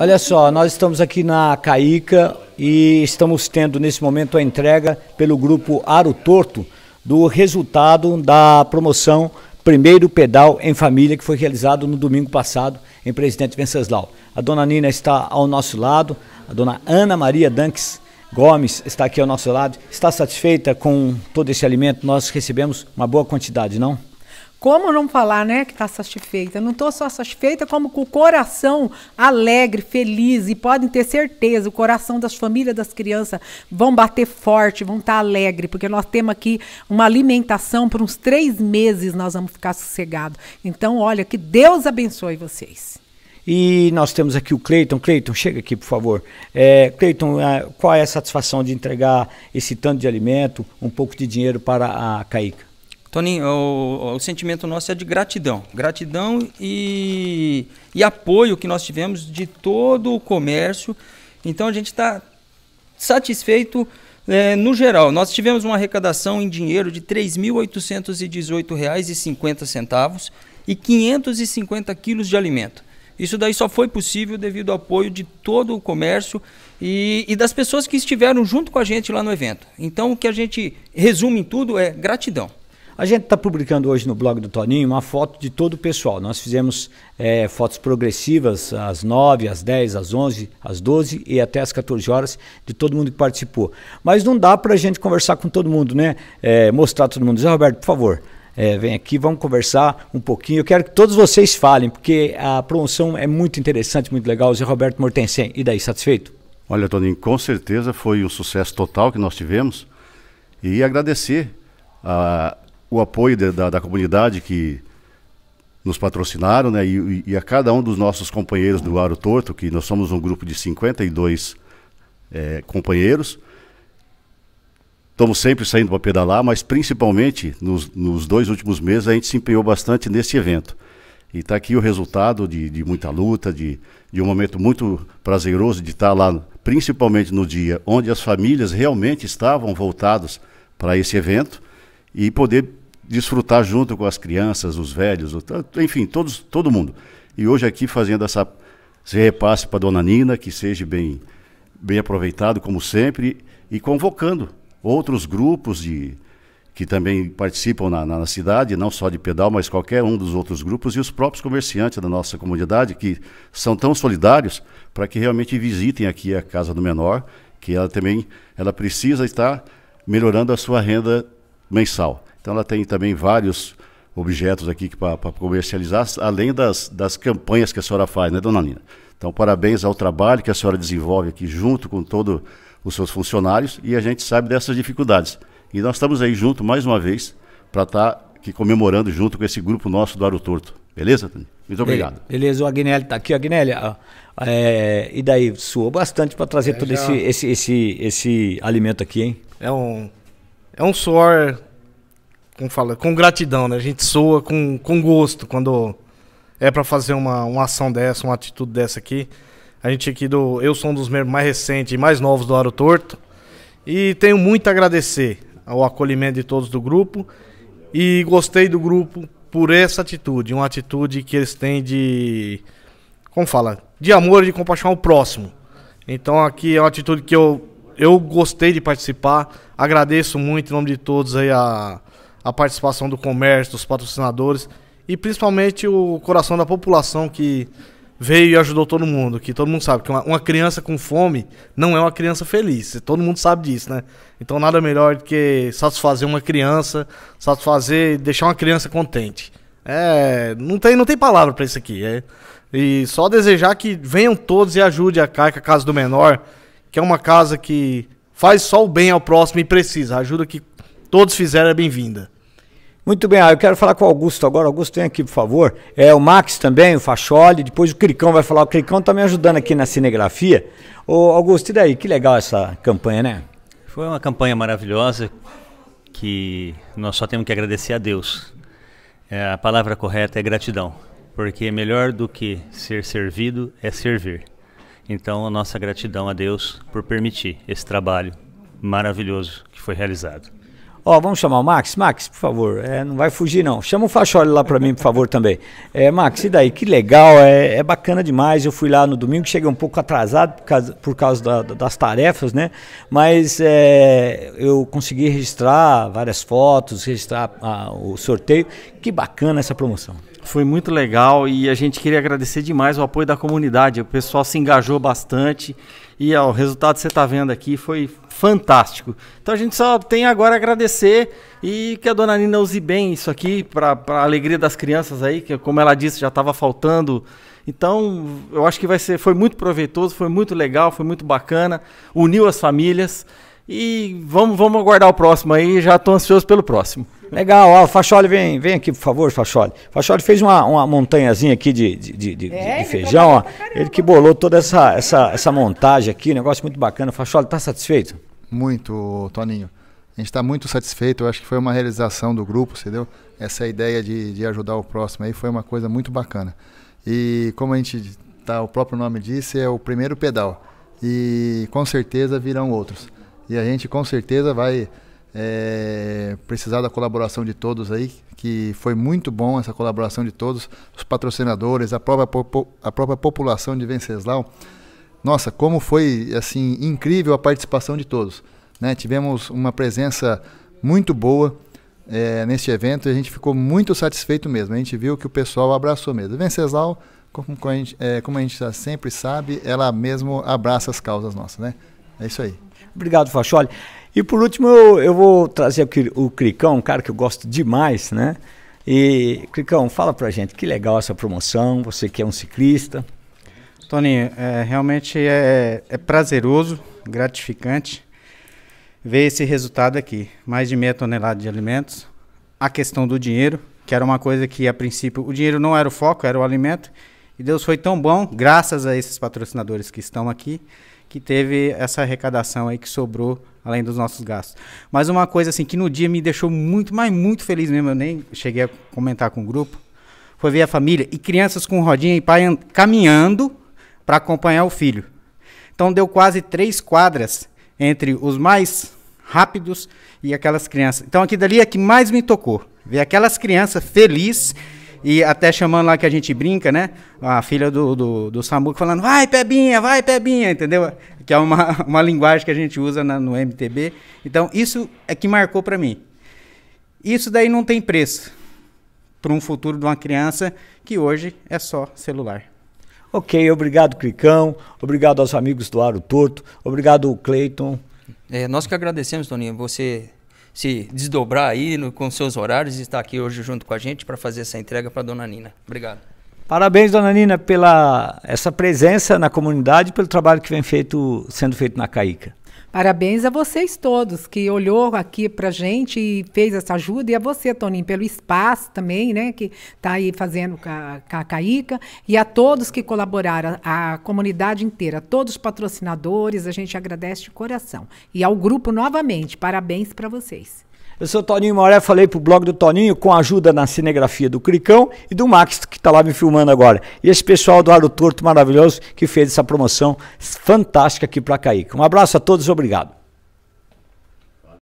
Olha só, nós estamos aqui na Caica e estamos tendo nesse momento a entrega pelo grupo Aro Torto do resultado da promoção Primeiro Pedal em Família, que foi realizado no domingo passado em Presidente Venceslau. A dona Nina está ao nosso lado, a dona Ana Maria Danques Gomes está aqui ao nosso lado. Está satisfeita com todo esse alimento? Nós recebemos uma boa quantidade, não? Como não falar, né, que está satisfeita? Não estou só satisfeita, como com o coração alegre, feliz. E podem ter certeza, o coração das famílias, das crianças vão bater forte, vão estar tá alegre, porque nós temos aqui uma alimentação por uns três meses, nós vamos ficar sossegados. Então, olha, que Deus abençoe vocês. E nós temos aqui o Cleiton. Cleiton, chega aqui, por favor. É, Cleiton, é, qual é a satisfação de entregar esse tanto de alimento, um pouco de dinheiro para a Caica? Toninho, o, o, sentimento nosso é de gratidão. Gratidão e, e apoio que nós tivemos de todo o comércio. Então a gente está satisfeito é, no geral. Nós tivemos uma arrecadação em dinheiro de R$ 3.818,50 e 550 quilos de alimento. Isso daí só foi possível devido ao apoio de todo o comércio e, e, das pessoas que estiveram junto com a gente lá no evento. Então, o que a gente resume em tudo é gratidão. A gente está publicando hoje no blog do Toninho uma foto de todo o pessoal. Nós fizemos é, fotos progressivas às 9, às 10, às 11, às 12 e até às 14 horas de todo mundo que participou. Mas não dá para a gente conversar com todo mundo, né? É, mostrar todo mundo. Zé Roberto, por favor, é, vem aqui, vamos conversar um pouquinho. Eu quero que todos vocês falem, porque a promoção é muito interessante, muito legal. Zé Roberto Mortensen, e daí, satisfeito? Olha, Toninho, com certeza foi um sucesso total que nós tivemos e agradecer a o apoio de, da, da comunidade que nos patrocinaram, né? E, e, a cada um dos nossos companheiros do Aro Torto, que nós somos um grupo de 52 é, companheiros. Estamos sempre saindo para pedalar, mas principalmente nos, nos, dois últimos meses a gente se empenhou bastante nesse evento. E está aqui o resultado de, de muita luta, de, de, um momento muito prazeroso de estar tá lá, principalmente no dia onde as famílias realmente estavam voltadas para esse evento e poder desfrutar junto com as crianças, os velhos, enfim, todos, todo mundo. E hoje aqui fazendo essa, esse repasse para Dona Nina, que seja bem, bem aproveitado, como sempre, e convocando outros grupos de, que também participam na, na, na, cidade, não só de pedal, mas qualquer um dos outros grupos, e os próprios comerciantes da nossa comunidade, que são tão solidários, para que realmente visitem aqui a Casa do Menor, que ela também ela precisa estar melhorando a sua renda mensal. Então ela tem também vários objetos aqui para comercializar, além das, das campanhas que a senhora faz, né, dona Nina? Então, parabéns ao trabalho que a senhora desenvolve aqui junto com todos os seus funcionários e a gente sabe dessas dificuldades. E nós estamos aí junto mais uma vez para estar tá aqui comemorando junto com esse grupo nosso do Aro Torto. Beleza, Tony? Muito obrigado. Beleza, o Agnelli está aqui. Agnelli, é, e daí, suou bastante para trazer é, todo já... esse, esse, esse, esse alimento aqui, hein? É um é um suor, como fala, com gratidão, né? A gente soa com, com gosto quando é para fazer uma, uma ação dessa, uma atitude dessa aqui. A gente aqui do. Eu sou um dos membros mais recentes e mais novos do Aro Torto. E tenho muito a agradecer ao acolhimento de todos do grupo. E gostei do grupo por essa atitude. Uma atitude que eles têm de. Como fala? De amor e de compaixão ao próximo. Então aqui é uma atitude que eu eu gostei de participar. Agradeço muito em nome de todos aí a, a participação do comércio, dos patrocinadores e principalmente o coração da população que veio e ajudou todo mundo. Que todo mundo sabe que uma, uma criança com fome não é uma criança feliz. Todo mundo sabe disso, né? Então nada melhor do que satisfazer uma criança, satisfazer, deixar uma criança contente. É, não tem, não tem palavra para isso aqui. É. E só desejar que venham todos e ajude a Caica Casa do Menor que é uma casa que faz só o bem ao próximo e precisa. A ajuda que todos fizeram é bem-vinda. Muito bem, ah, eu quero falar com o Augusto agora. Augusto, vem aqui, por favor. É o Max também, o Facholi, depois o Cricão vai falar. O Cricão está me ajudando aqui na cinegrafia. Ô, Augusto, e daí? Que legal essa campanha, né? Foi uma campanha maravilhosa que nós só temos que agradecer a Deus. É, a palavra correta é gratidão, porque melhor do que ser servido é servir. Então, a nossa gratidão a Deus por permitir esse trabalho maravilhoso que foi realizado. Ó, oh, vamos chamar o Max? Max, por favor, é, não vai fugir não. Chama o Facholi lá para mim, por favor, também. É, Max, e daí? Que legal, é, é, bacana demais. Eu fui lá no domingo, cheguei um pouco atrasado por causa, por causa da, das tarefas, né? Mas é, eu consegui registrar várias fotos, registrar ah, o sorteio. Que bacana essa promoção. Foi muito legal e a gente queria agradecer demais o apoio da comunidade. O pessoal se engajou bastante e ó, o resultado que você está vendo aqui foi fantástico. Então a gente só tem agora a agradecer e que a dona Nina use bem isso aqui para a alegria das crianças aí, que como ela disse, já estava faltando. Então eu acho que vai ser, foi muito proveitoso, foi muito legal, foi muito bacana, uniu as famílias. E vamos, vamos aguardar o próximo aí, já estou ansioso pelo próximo. Legal, ó, Facholi, vem, vem aqui, por favor, Facholi. Facholi fez uma, uma montanhazinha aqui de, de, de, é, de feijão, ó. Ele que bolou toda essa, essa, essa montagem aqui, negócio muito bacana. Facholi, está satisfeito? Muito, Toninho. A gente está muito satisfeito, eu acho que foi uma realização do grupo, entendeu? Essa ideia de, de ajudar o próximo aí foi uma coisa muito bacana. E como a gente tá, o próprio nome disse, é o primeiro pedal. E com certeza virão outros. E a gente com certeza vai é, precisar da colaboração de todos aí, que foi muito bom essa colaboração de todos, os patrocinadores, a própria, a própria população de Venceslau. Nossa, como foi assim incrível a participação de todos. Né? Tivemos uma presença muito boa é, neste evento e a gente ficou muito satisfeito mesmo. A gente viu que o pessoal abraçou mesmo. Venceslau, como, como a gente, é, como a gente sempre sabe, ela mesmo abraça as causas nossas, né? É isso aí. Obrigado, Facholi. E por último, eu, eu vou trazer o Cricão, um cara que eu gosto demais, né? E, Cricão, fala pra gente, que legal essa promoção, você que é um ciclista. Toninho, é, realmente é, é prazeroso, gratificante ver esse resultado aqui. Mais de meia tonelada de alimentos. A questão do dinheiro, que era uma coisa que a princípio o dinheiro não era o foco, era o alimento. E Deus foi tão bom, graças a esses patrocinadores que estão aqui, que teve essa arrecadação aí que sobrou além dos nossos gastos. Mas uma coisa assim que no dia me deixou muito, mas muito feliz mesmo, eu nem cheguei a comentar com o grupo, foi ver a família e crianças com rodinha e pai caminhando para acompanhar o filho. Então deu quase três quadras entre os mais rápidos e aquelas crianças. Então aqui dali é que mais me tocou, ver aquelas crianças felizes e até chamando lá que a gente brinca, né? A filha do, do, do Samuca falando, vai Pebinha, vai Pebinha, entendeu? Que é uma, uma linguagem que a gente usa na, no MTB. Então, isso é que marcou para mim. Isso daí não tem preço para um futuro de uma criança que hoje é só celular. Ok, obrigado, Cricão. Obrigado aos amigos do Aro Torto. Obrigado, Cleiton. É, nós que agradecemos, Toninho, você se desdobrar aí no, com seus horários e estar aqui hoje junto com a gente para fazer essa entrega para dona Nina. Obrigado. Parabéns, dona Nina, pela essa presença na comunidade, pelo trabalho que vem feito, sendo feito na Caica. Parabéns a vocês todos que olhou aqui a gente e fez essa ajuda, e a você, Toninho, pelo espaço também, né, que está aí fazendo com a, com a Caica, e a todos que colaboraram, a, a comunidade inteira, todos os patrocinadores, a gente agradece de coração. E ao grupo novamente, parabéns para vocês. Eu sou o Toninho Mauré, falei pro blog do Toninho com ajuda na cinegrafia do Cricão e do Max, que está lá me filmando agora. E esse pessoal do Aro Torto maravilhoso que fez essa promoção fantástica aqui para Caíque. Um abraço a todos, obrigado.